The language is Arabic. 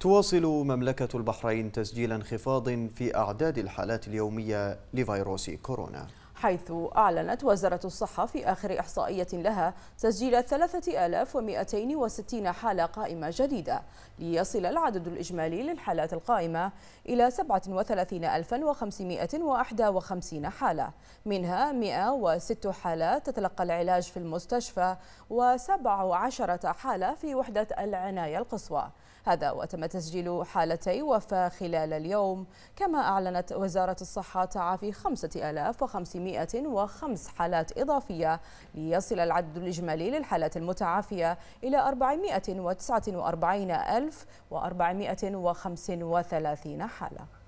تواصل مملكة البحرين تسجيل انخفاض في أعداد الحالات اليومية لفيروس كورونا حيث أعلنت وزارة الصحة في آخر إحصائية لها تسجيل 3260 حالة قائمة جديدة ليصل العدد الإجمالي للحالات القائمة إلى 37551 حالة منها 106 حالات تتلقى العلاج في المستشفى و17 حالة في وحدة العناية القصوى هذا وتم تسجيل حالتي وفاة خلال اليوم كما أعلنت وزارة الصحة تعافي 5500 105 حالات إضافية ليصل العدد الإجمالي للحالات المتعافية إلى 449 ألف 435 حالة